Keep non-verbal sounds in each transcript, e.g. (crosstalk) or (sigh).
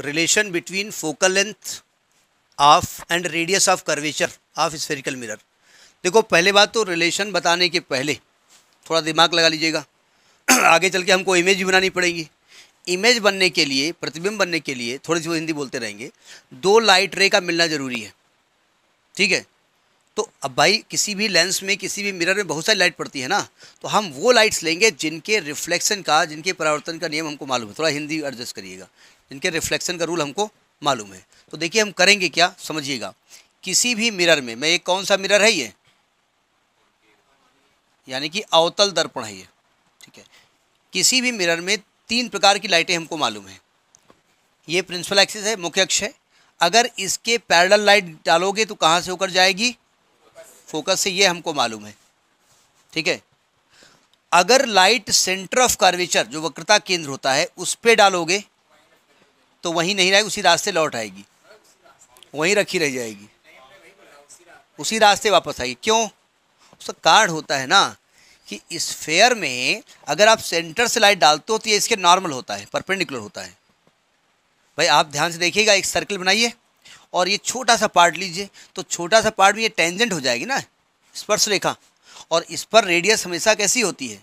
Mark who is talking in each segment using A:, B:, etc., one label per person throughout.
A: relation between focal length of and radius of curvature of spherical mirror देखो पहले बात तो रिलेशन बताने के पहले थोड़ा दिमाग लगा लीजिएगा (clears throat) आगे चल के हमको इमेज भी बनानी पड़ेगी इमेज बनने के लिए प्रतिबिंब बनने के लिए थोड़ी सी हिंदी बोलते रहेंगे दो लाइट रे का मिलना ज़रूरी है ठीक है तो अब भाई किसी भी लेंस में किसी भी मिरर में बहुत सारी लाइट पड़ती है ना तो हम वो लाइट्स लेंगे जिनके रिफ्लेक्शन का जिनके परावर्तन का नियम हमको मालूम है थोड़ा हिंदी एडजस्ट करिएगा जिनके रिफ्लेक्शन का रूल हमको मालूम है तो देखिए हम करेंगे क्या समझिएगा किसी भी मिरर में मैं ये कौन सा मिरर है ये यानी कि अवतल दर्पण है ये ठीक है किसी भी मिरर में तीन प्रकार की लाइटें हमको मालूम है ये प्रिंसिपल एक्सिस है मुख्य अक्ष है अगर इसके पैरल लाइट डालोगे तो कहाँ से होकर जाएगी फोकस से ये हमको मालूम है ठीक है अगर लाइट सेंटर ऑफ कर्वेचर जो वक्रता केंद्र होता है उस पर डालोगे तो वहीं नहीं रहेगी उसी रास्ते लौट आएगी वहीं रखी रह जाएगी उसी रास्ते वापस आएगी क्यों उसका कारण होता है ना कि इस फेयर में अगर आप सेंटर से लाइट डालते हो तो ये इसके नॉर्मल होता है परपेंडिकुलर होता है भाई आप ध्यान से देखिएगा एक सर्कल बनाइए और ये छोटा सा पार्ट लीजिए तो छोटा सा पार्ट में ये टेंजेंट हो जाएगी ना स्पर्श रेखा और इस पर रेडियस हमेशा कैसी होती है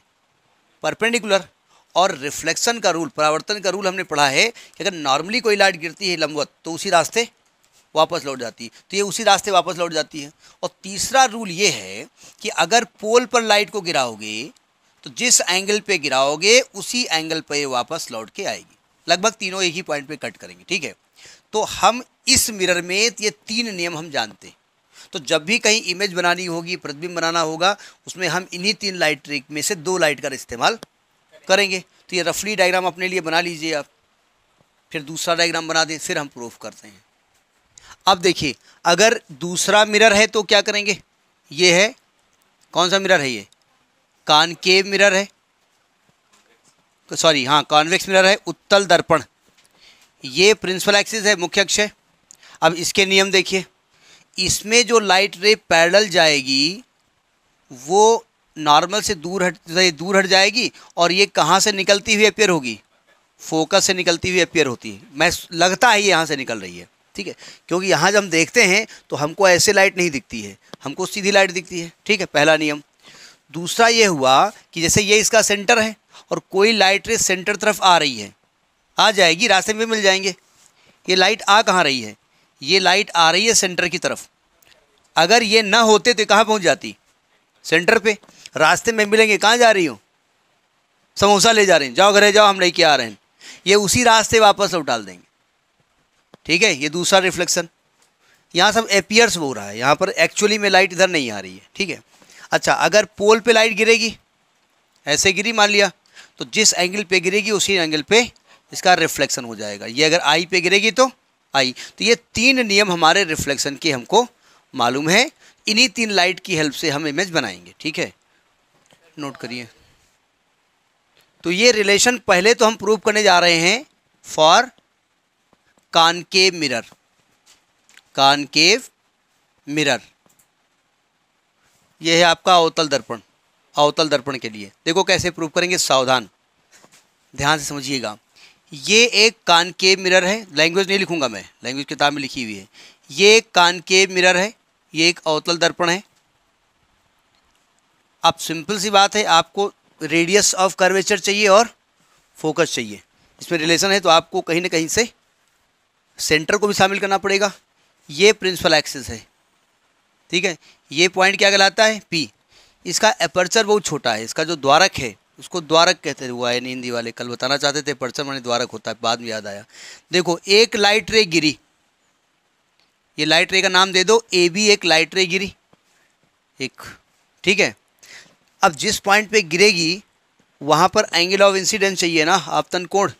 A: परपेंडिकुलर और रिफ्लेक्शन का रूल परावर्तन का रूल हमने पढ़ा है कि अगर नॉर्मली कोई लाइट गिरती है लंबवत तो उसी रास्ते वापस लौट जाती है तो ये उसी रास्ते वापस लौट जाती है और तीसरा रूल ये है कि अगर पोल पर लाइट को गिराओगे तो जिस एंगल पे गिराओगे उसी एंगल पे वापस लौट के आएगी लगभग तीनों एक ही पॉइंट पे कट करेंगे ठीक है तो हम इस मिरर में ये तीन नियम हम जानते हैं तो जब भी कहीं इमेज बनानी होगी प्रतिबिंब बनाना होगा उसमें हम इन्हीं तीन लाइट ट्रिक में से दो लाइट का इस्तेमाल करेंगे तो ये रफली डायग्राम अपने लिए बना लीजिए आप फिर दूसरा डायग्राम बना दें फिर हम प्रूफ करते हैं अब देखिए अगर दूसरा मिरर है तो क्या करेंगे ये है कौन सा मिरर है ये कानकेव मिरर है सॉरी हाँ कॉन्वेक्स मिरर है उत्तल दर्पण ये प्रिंसिपल एक्सिस है मुख्य अक्ष है अब इसके नियम देखिए इसमें जो लाइट रे पैरल जाएगी वो नॉर्मल से दूर हट दूर हट जाएगी और ये कहाँ से निकलती हुई अपेयर होगी फोकस से निकलती हुई अपेयर होती है मैं लगता है यहाँ से निकल रही है ठीक है क्योंकि यहाँ जब हम देखते हैं तो हमको ऐसे लाइट नहीं दिखती है हमको सीधी लाइट दिखती है ठीक है पहला नियम दूसरा ये हुआ कि जैसे ये इसका सेंटर है और कोई लाइट रे सेंटर तरफ आ रही है आ जाएगी रास्ते में मिल जाएंगे ये लाइट आ कहाँ रही है ये लाइट आ रही है सेंटर की तरफ अगर ये ना होते तो कहाँ पहुँच जाती सेंटर पे रास्ते में मिलेंगे कहाँ जा रही हो समोसा ले जा रही हूँ जाओ घरे जाओ हम के आ रहे हैं ये उसी रास्ते वापस डाल देंगे ठीक है ये दूसरा रिफ्लेक्शन यहाँ सब एपियर्स हो रहा है यहाँ पर एक्चुअली में लाइट इधर नहीं आ रही है ठीक है अच्छा अगर पोल पे लाइट गिरेगी ऐसे गिरी मान लिया तो जिस एंगल पे गिरेगी उसी एंगल पे इसका रिफ्लेक्शन हो जाएगा ये अगर आई पे गिरेगी तो आई तो ये तीन नियम हमारे रिफ्लेक्शन के हमको मालूम है इन्हीं तीन लाइट की हेल्प से हम इमेज बनाएंगे ठीक है नोट करिए तो ये रिलेशन पहले तो हम प्रूव करने जा रहे हैं for concave mirror concave mirror यह है आपका अवतल दर्पण अवतल दर्पण के लिए देखो कैसे प्रूव करेंगे सावधान ध्यान से समझिएगा ये एक कानकेव मिरर है लैंग्वेज नहीं लिखूंगा मैं लैंग्वेज किताब में लिखी हुई है ये एक कानकेव मिरर है ये एक अवतल दर्पण है अब सिंपल सी बात है आपको रेडियस ऑफ कर्वेचर चाहिए और फोकस चाहिए इसमें रिलेशन है तो आपको कहीं ना कहीं से सेंटर को भी शामिल करना पड़ेगा ये प्रिंसिपल एक्सिस है ठीक है ये पॉइंट क्या कहलाता है पी इसका अपर्चर बहुत छोटा है इसका जो द्वारक है उसको द्वारक कहते हुआ है हिंदी वाले कल बताना चाहते थे अपर्चर मैंने द्वारक होता है बाद में याद आया देखो एक लाइट रे गिरी ये लाइट रे का नाम दे दो ए बी एक लाइट रे गिरी एक ठीक है अब जिस पॉइंट पे गिरेगी वहाँ पर एंगल ऑफ इंसिडेंस चाहिए ना आपतन कोण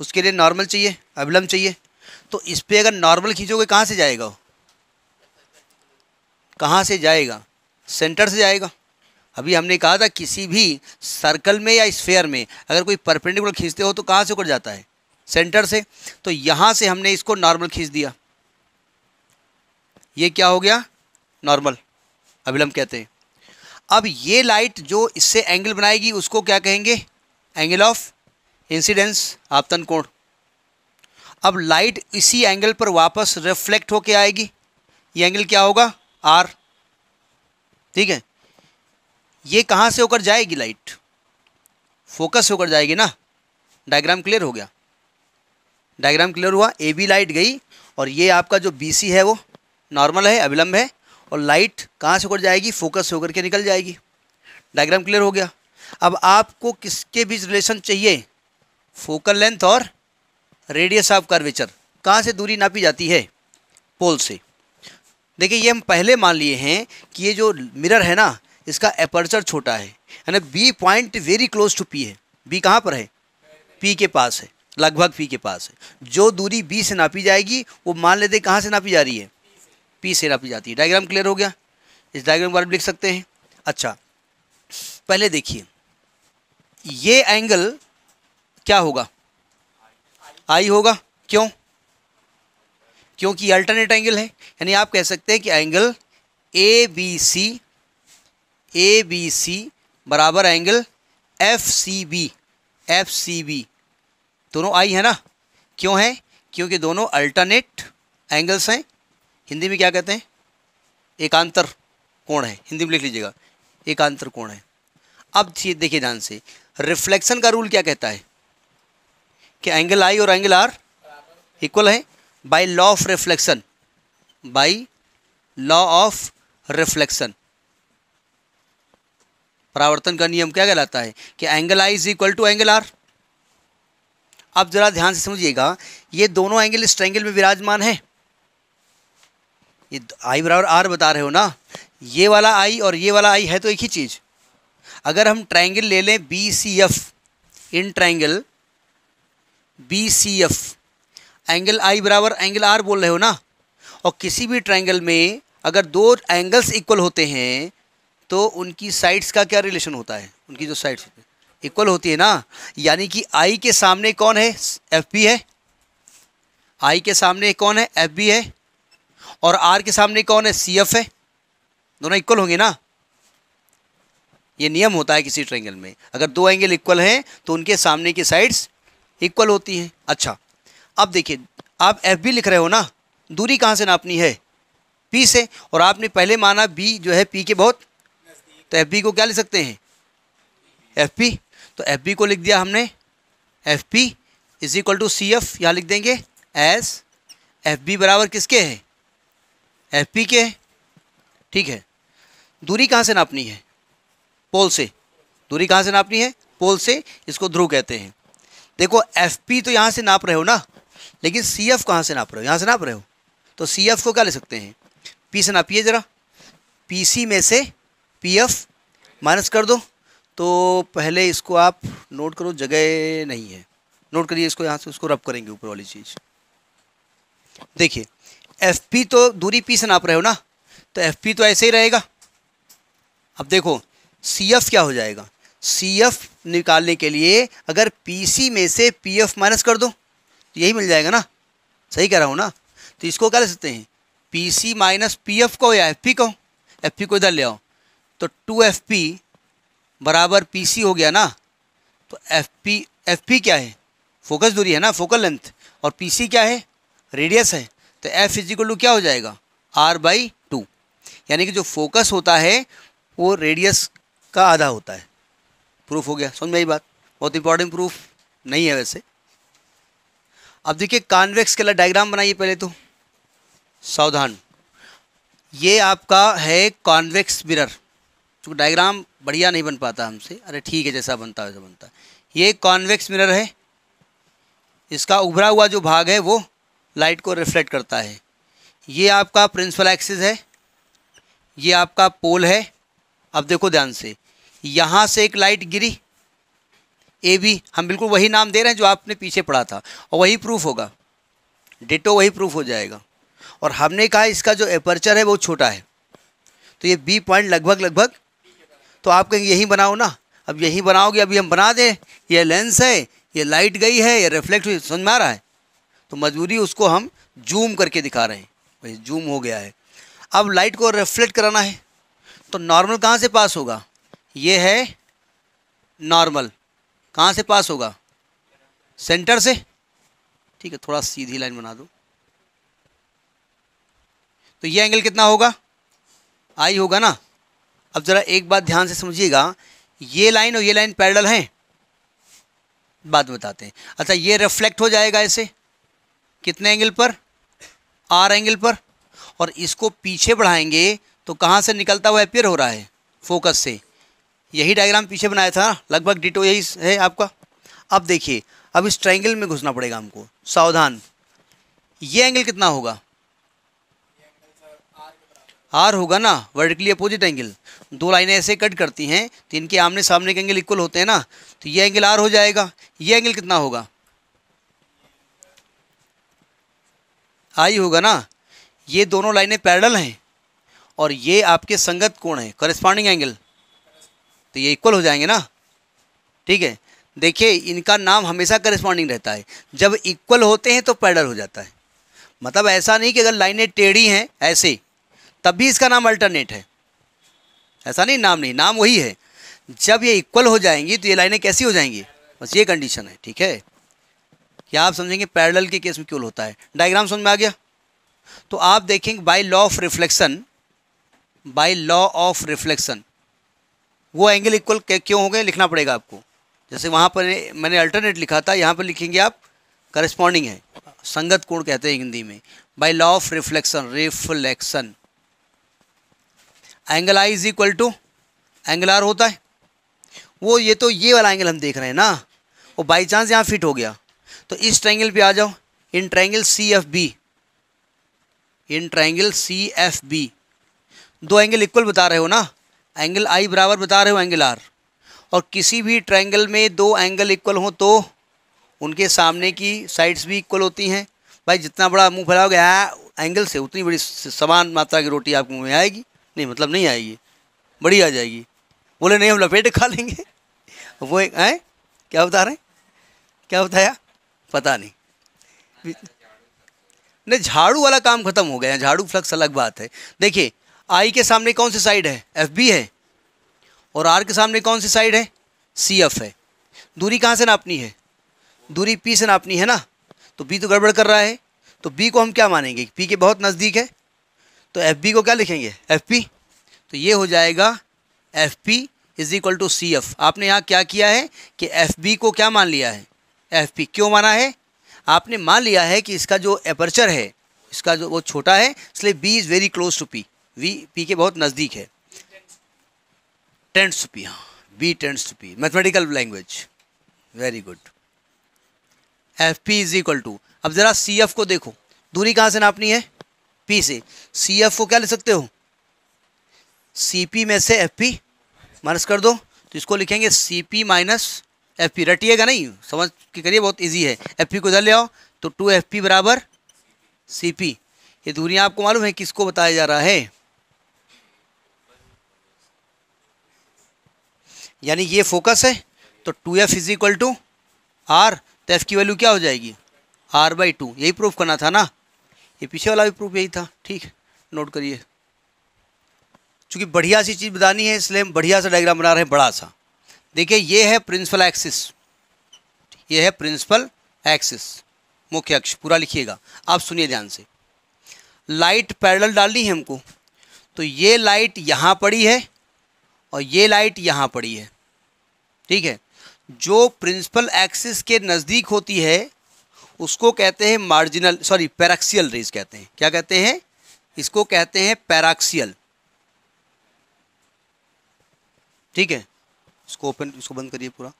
A: उसके लिए नॉर्मल चाहिए अवलम चाहिए तो इस पर अगर नॉर्मल खींचोगे कहाँ से जाएगा वो कहाँ से जाएगा सेंटर से जाएगा अभी हमने कहा था किसी भी सर्कल में या स्फेयर में अगर कोई परपेंडिकुलर खींचते हो तो कहाँ से उड़ जाता है सेंटर से तो यहाँ से हमने इसको नॉर्मल खींच दिया ये क्या हो गया नॉर्मल अभिलंब कहते हैं अब ये लाइट जो इससे एंगल बनाएगी उसको क्या कहेंगे एंगल ऑफ इंसिडेंस आपतन कोण अब लाइट इसी एंगल पर वापस रिफ्लेक्ट होके आएगी ये एंगल क्या होगा आर ठीक है ये कहाँ से होकर जाएगी लाइट फोकस होकर जाएगी ना डायग्राम क्लियर हो गया डायग्राम क्लियर हुआ ए बी लाइट गई और ये आपका जो बी सी है वो नॉर्मल है अविलंब है और लाइट कहाँ से होकर जाएगी फोकस से होकर के निकल जाएगी डायग्राम क्लियर हो गया अब आपको किसके बीच रिलेशन चाहिए फोकल लेंथ और रेडियस ऑफ कर्वेचर कहाँ से दूरी नापी जाती है पोल से देखिए ये हम पहले मान लिए हैं कि ये जो मिरर है ना इसका अपर्चर छोटा है यानी B point very close to P है बी कहाँ पर है पी के पास है लगभग पी के पास है जो दूरी बी से नापी जाएगी वो मान लेते कहाँ से नापी जा रही है पी से नापी जाती है डायग्राम क्लियर हो गया इस डायग्राम के बारे में लिख सकते हैं अच्छा पहले देखिए ये एंगल क्या होगा आई होगा क्यों क्योंकि अल्टरनेट एंगल है यानी आप कह सकते हैं कि angle A B C A B C बराबर angle F C B F C B दोनों आई है ना क्यों है क्योंकि दोनों अल्टरनेट एंगल्स हैं हिंदी में क्या कहते हैं एकांतर कोण है हिंदी में लिख लीजिएगा एकांतर कोण है अब देखिए ध्यान से रिफ्लेक्शन का रूल क्या कहता है कि एंगल आई और एंगल आर इक्वल है by law of reflection by law of reflection परावर्तन का नियम क्या कहलाता है कि angle I is equal to angle R अब जरा ध्यान से समझिएगा ये दोनों एंगल इस ट्रैंगल में विराजमान है ये आई बराबर आर बता रहे हो ना ये वाला आई और ये वाला आई है तो एक ही चीज़ अगर हम ट्राइंगल ले लें B C F in triangle B C F angle I बराबर एंगल आर बोल रहे हो ना और किसी भी ट्राइंगल में अगर दो एंगल्स इक्वल होते हैं तो उनकी साइड्स का क्या रिलेशन होता है उनकी जो साइड्स होती है इक्वल होती है ना यानी कि आई के सामने कौन है एफ बी है आई के सामने कौन है एफ बी है और आर के सामने कौन है सी एफ है दोनों इक्वल होंगे ना ये नियम होता है किसी ट्रेंगल में अगर दो एंगल इक्वल हैं तो उनके सामने की साइड्स इक्वल होती हैं अच्छा अब देखिए आप एफ बी लिख रहे हो ना दूरी कहाँ से नापनी है पी से और आपने पहले माना बी जो है पी के बहुत तो एफ बी को क्या लिख सकते हैं एफ पी तो एफ बी को लिख दिया हमने F P is equal to C F यहाँ लिख देंगे एस एफ बी बराबर किसके हैं एफ पी के ठीक है दूरी कहाँ से नापनी है पोल से दूरी कहाँ से नापनी है पोल से इसको ध्रुव कहते हैं देखो एफ पी तो यहाँ से नाप रहे हो ना लेकिन सी एफ कहाँ से नाप रहे हो यहाँ से नाप रहे हो तो सी एफ को क्या ले सकते हैं पी से नापिए ज़रा पी सी में से पी एफ माइनस कर दो तो पहले इसको आप नोट करो जगह नहीं है नोट करिए इसको यहाँ से उसको रब करेंगे ऊपर वाली चीज़ देखिए एफ पी तो दूरी पी से नाप रहे हो ना तो एफ पी तो ऐसे ही रहेगा अब देखो सी एफ़ क्या हो जाएगा सी एफ निकालने के लिए अगर पी सी में से पी एफ़ माइनस कर दो तो यही मिल जाएगा ना सही कह रहा हूँ ना तो इसको क्या ले सकते हैं P C minus P F को या एफ पी को एफ पी को इधर ले आओ तो टू एफ पी बराबर पी सी हो गया ना तो एफ पी एफ पी क्या है फोकस दूरी है ना फोकल लेंथ और पी सी क्या है रेडियस है तो एफ इज इक्वल टू क्या हो जाएगा आर बाई टू यानी कि जो फोकस होता है वो रेडियस का आधा होता है प्रूफ हो गया समझ में आई बात बहुत इंपॉर्टेंट प्रूफ नहीं है वैसे अब देखिए कॉन्वेक्स के लिए डायग्राम बनाइए पहले तो सावधान ये आपका है कॉन्वेक्स मिरर चूँकि डायग्राम बढ़िया नहीं बन पाता हमसे अरे ठीक है जैसा बनता है वैसा बनता है ये कॉन्वेक्स मिरर है इसका उभरा हुआ जो भाग है वो लाइट को रिफ्लेक्ट करता है ये आपका प्रिंसिपल एक्सिस है ये आपका पोल है अब देखो ध्यान से यहाँ से एक लाइट गिरी ए बी हम बिल्कुल वही नाम दे रहे हैं जो आपने पीछे पढ़ा था और वही प्रूफ होगा डेटो वही प्रूफ हो जाएगा और हमने कहा इसका जो एपर्चर है वो छोटा है तो ये बी पॉइंट लगभग लगभग तो आप कहेंगे यही बनाओ ना अब यही बनाओगे अभी हम बना दें ये लेंस है ये लाइट गई है ये रिफ्लेक्ट समझ में आ रहा है तो मजबूरी उसको हम जूम करके दिखा रहे हैं भाई जूम हो गया है अब लाइट को रिफ्लेक्ट कराना है तो नॉर्मल कहाँ से पास होगा ये है नॉर्मल कहाँ से पास होगा सेंटर से ठीक है थोड़ा सीधी लाइन बना दो तो ये एंगल कितना होगा आई होगा ना अब ज़रा एक बात ध्यान से समझिएगा ये लाइन और ये लाइन पैरेलल हैं में बताते हैं अच्छा ये रिफ्लेक्ट हो जाएगा इसे कितने एंगल पर आर एंगल पर और इसको पीछे बढ़ाएंगे तो कहाँ से निकलता हुआ अपेयर हो रहा है फोकस से यही डायग्राम पीछे बनाया था लगभग डिटो यही है आपका अब देखिए अब इस ट्राइंगल में घुसना पड़ेगा हमको सावधान ये एंगल कितना होगा आर होगा ना वर्टिकली अपोजिट एंगल दो लाइनें ऐसे कट करती हैं तो इनके आमने सामने के एंगल इक्वल होते हैं ना तो ये एंगल आर हो जाएगा ये एंगल कितना होगा आई होगा ना ये दोनों लाइनें पैरल हैं और ये आपके संगत कोण है करस्पॉन्डिंग एंगल तो ये इक्वल हो जाएंगे ना ठीक है देखिए इनका नाम हमेशा करस्पॉन्डिंग रहता है जब इक्वल होते हैं तो पैडल हो जाता है मतलब ऐसा नहीं कि अगर लाइनें टेढ़ी हैं ऐसे तब भी इसका नाम अल्टरनेट है ऐसा नहीं नाम नहीं नाम वही है जब ये इक्वल हो जाएंगी तो ये लाइनें कैसी हो जाएंगी बस ये कंडीशन है ठीक है या आप समझेंगे पैरेलल के केस में क्यों होता है डायग्राम समझ में आ गया तो आप देखेंगे by law of reflection by law of reflection वो एंगल इक्वल क्यों हो गए लिखना पड़ेगा आपको जैसे वहाँ पर मैंने अल्टरनेट लिखा था यहाँ पर लिखेंगे आप करस्पॉन्डिंग है संगत कोण कहते हैं हिंदी में by law of reflection reflection angle I is equal to angle R होता है वो ये तो ये वाला एंगल हम देख रहे हैं ना वो बाई चांस यहाँ फिट हो गया तो इस ट्राइंगल पे आ जाओ in triangle C F B in triangle C F B दो एंगल इक्वल बता रहे हो ना एंगल आई बराबर बता रहे हो एंगल आर और किसी भी ट्राइंगल में दो एंगल इक्वल हो तो उनके सामने की साइड्स भी इक्वल होती हैं भाई जितना बड़ा मुंह फैलाओगे एंगल हाँ, से उतनी बड़ी समान मात्रा की रोटी आपके मुँह में आएगी नहीं मतलब नहीं आएगी बड़ी आ जाएगी बोले नहीं हम लपेट खा लेंगे (laughs) वो एक आए क्या बता रहे हैं क्या बताया पता नहीं नहीं झाड़ू वाला काम खत्म हो गया है झाड़ू फ्लक्स अलग बात है देखिए आई के सामने कौन सी साइड है एफ बी है और आर के सामने कौन सी साइड है सी एफ है दूरी कहाँ से नापनी है दूरी पी से नापनी है ना तो बी तो गड़बड़ कर रहा है तो बी को हम क्या मानेंगे पी के बहुत नज़दीक है तो एफ बी को क्या लिखेंगे एफ पी तो ये हो जाएगा F P is equal to C F आपने यहाँ क्या किया है कि एफ बी को क्या मान लिया है एफ पी क्यों माना है आपने मान लिया है कि इसका जो एपर्चर है इसका जो वो छोटा है इसलिए B is very close to P V P के बहुत नज़दीक है टेंट्स टू पी हाँ B tends to P mathematical language very good F P is equal to अब ज़रा सी एफ को देखो दूरी कहाँ से नापनी है पी से सी एफ को क्या ले सकते हो सी पी में से एफ पी माइनस कर दो तो इसको लिखेंगे C P minus F P रटिएगा नहीं समझ के करिए बहुत ईजी है एफ पी को इधर ले आओ तो टू एफ पी बराबर सी पी ये दूरियाँ आपको मालूम है किसको बताया जा रहा है यानी ये फोकस है तो two F is equal to R तो एफ की वैल्यू क्या हो जाएगी आर बाई टू यही प्रूफ करना था ना ये पीछे वाला भी प्रूफ यही था ठीक नोट करिए चूँकि बढ़िया सी चीज़ बतानी है इसलिए हम बढ़िया सा डायग्राम बना रहे हैं बड़ा सा देखिए ये है प्रिंसिपल एक्सिस ये है प्रिंसिपल एक्सिस मुख्य अक्ष पूरा लिखिएगा आप सुनिए ध्यान से लाइट पैरेलल डालनी है हमको तो ये लाइट यहाँ पड़ी है और ये लाइट यहाँ पड़ी है ठीक है जो प्रिंसिपल एक्सिस के नज़दीक होती है उसको कहते हैं मार्जिनल सॉरी पैराक्सियल रेज कहते हैं क्या कहते हैं इसको कहते हैं पैराक्सियल ठीक है इसको ओपन इसको बंद करिए पूरा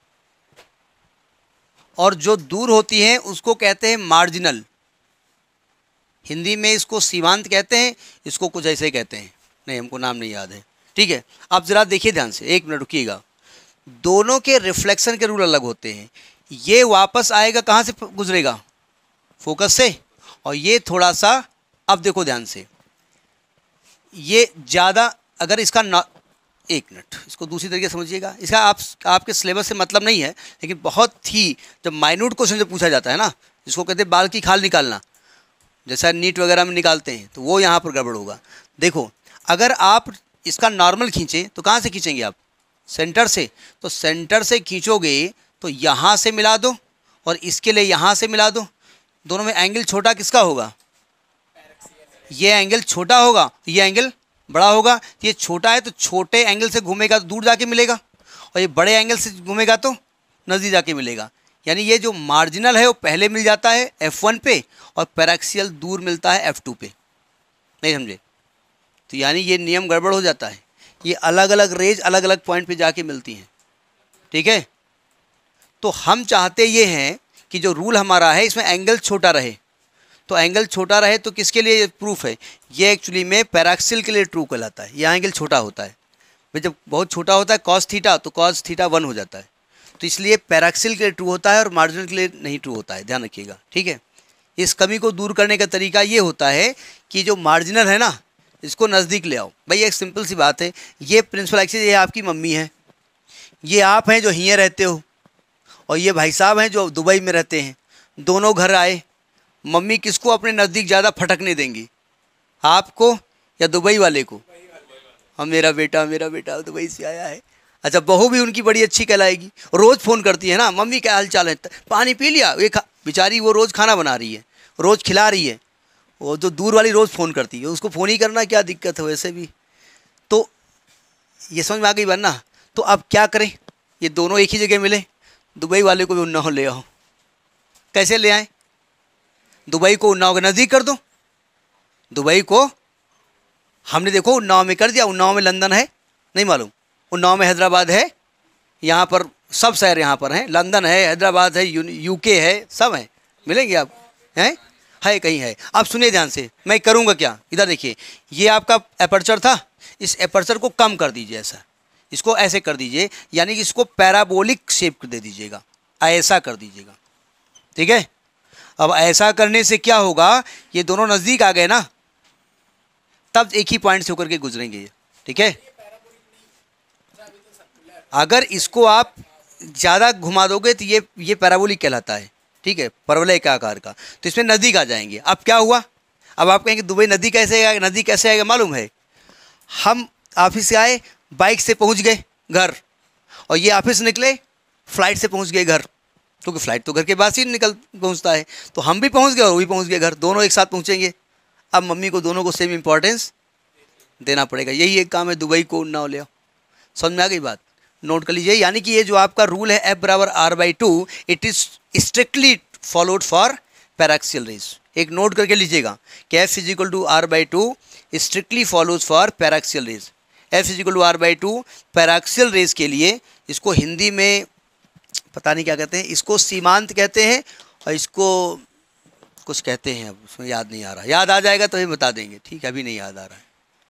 A: और जो दूर होती है उसको कहते हैं मार्जिनल हिंदी में इसको सीमांत कहते हैं इसको कुछ ऐसे कहते हैं नहीं हमको नाम नहीं याद है ठीक है आप ज़रा देखिए ध्यान से एक मिनट रुकिएगा दोनों के रिफ्लेक्शन के रूल अलग होते हैं ये वापस आएगा कहाँ से गुजरेगा फोकस से और ये थोड़ा सा अब देखो ध्यान से ये ज़्यादा अगर इसका एक मिनट इसको दूसरी तरीके समझिएगा इसका आप आपके सिलेबस से मतलब नहीं है लेकिन बहुत ही जब माइन्यूट क्वेश्चन जब पूछा जाता है ना जिसको कहते हैं बाल की खाल निकालना जैसा नीट वगैरह में निकालते हैं तो वो यहाँ पर गड़बड़ होगा देखो अगर आप इसका नॉर्मल खींचें तो कहाँ से खींचेंगे आप सेंटर से तो सेंटर से खींचोगे तो यहाँ से मिला दो और इसके लिए यहाँ से मिला दो दोनों में एंगल छोटा किसका होगा ये एंगल छोटा होगा ये एंगल बड़ा होगा ये छोटा है तो छोटे एंगल से घूमेगा तो दूर जाके मिलेगा और ये बड़े एंगल से घूमेगा तो नज़दीक जाके मिलेगा यानी ये जो मार्जिनल है वो पहले मिल जाता है एफ़ वन पे और पैराक्सियल दूर मिलता है एफ़ टू पे नहीं समझे तो यानी ये नियम गड़बड़ हो जाता है ये अलग अलग रेज अलग अलग पॉइंट पे जाके मिलती हैं ठीक है तो हम चाहते ये हैं कि जो रूल हमारा है इसमें एंगल छोटा रहे तो एंगल छोटा रहे तो किसके लिए प्रूफ है ये एक्चुअली में पैराक्सिल के लिए ट्रू कहलाता है यह एंगल छोटा होता है भाई जब बहुत छोटा होता है कॉस थीटा तो कॉस थीटा वन हो जाता है तो इसलिए पैराक्सिल के लिए ट्रू होता है और मार्जिनल के लिए नहीं ट्रू होता है ध्यान रखिएगा ठीक है इस कमी को दूर करने का तरीका ये होता है कि जो मार्जिनल है ना इसको नज़दीक ले आओ भाई एक सिंपल सी बात है ये प्रिंसिपल एक्सिस ये आपकी मम्मी है ये आप हैं जो हिये रहते हो और ये भाई साहब हैं जो दुबई में रहते हैं दोनों घर आए मम्मी किसको अपने नज़दीक ज़्यादा फटकने देंगी आपको या दुबई वाले को हाँ मेरा बेटा मेरा बेटा दुबई से आया है अच्छा बहू भी उनकी बड़ी अच्छी कहलाएगी रोज़ फ़ोन करती है ना मम्मी क्या हालचाल है पानी पी लिया ये बेचारी वो रोज़ खाना बना रही है रोज़ खिला रही है वो जो दूर वाली रोज़ फ़ोन करती है उसको फ़ोन ही करना क्या दिक्कत है वैसे भी तो ये समझ में आ गई बनना तो अब क्या करें ये दोनों एक ही जगह मिले दुबई वाले को भी उन्ना ले आओ कैसे ले आएँ दुबई को उन्नाव के नज़दीक कर दो दुबई को हमने देखो उन्नाव में कर दिया उन्नाव में लंदन है नहीं मालूम उन्नाव में हैदराबाद है यहाँ पर सब शहर यहाँ पर हैं लंदन है हैदराबाद है यूके है सब हैं मिलेंगे आप हैं है कहीं है आप सुनिए ध्यान से मैं करूँगा क्या इधर देखिए ये आपका एपर्चर था इस एपर्चर को कम कर दीजिए ऐसा इसको ऐसे कर दीजिए यानी कि इसको पैराबोलिक शेप दे दीजिएगा ऐसा कर दीजिएगा ठीक है अब ऐसा करने से क्या होगा ये दोनों नज़दीक आ गए ना तब एक ही पॉइंट से होकर के गुजरेंगे ठीक है अगर इसको आप ज़्यादा घुमा दोगे तो ये ये पैराबोलिक कहलाता है ठीक है परवलय के आकार का तो इसमें नदी का जाएंगे अब क्या हुआ अब आप कहेंगे दुबई नदी कैसे आएगा नदी कैसे आएगा मालूम है हम ऑफिस से आए बाइक से पहुंच गए घर और ये ऑफिस निकले फ्लाइट से पहुंच गए घर क्योंकि तो फ्लाइट तो घर के पास ही निकल पहुँचता है तो हम भी पहुँच गए और वो भी पहुँच गए घर दोनों एक साथ पहुँचेंगे अब मम्मी को दोनों को सेम इम्पोर्टेंस देना पड़ेगा यही एक काम है दुबई को ना ले समझ में आ गई बात नोट कर लीजिए यानी कि ये जो आपका रूल है एफ बराबर R by two it is strictly followed for paraxial rays एक नोट करके लीजिएगा कि F physical to R by two strictly follows for paraxial rays F physical to R by two paraxial rays के लिए इसको हिंदी में पता नहीं क्या कहते हैं इसको सीमांत कहते हैं और इसको कुछ कहते हैं अब उसमें याद नहीं आ रहा याद आ जाएगा तो ही बता देंगे ठीक है अभी नहीं याद आ रहा है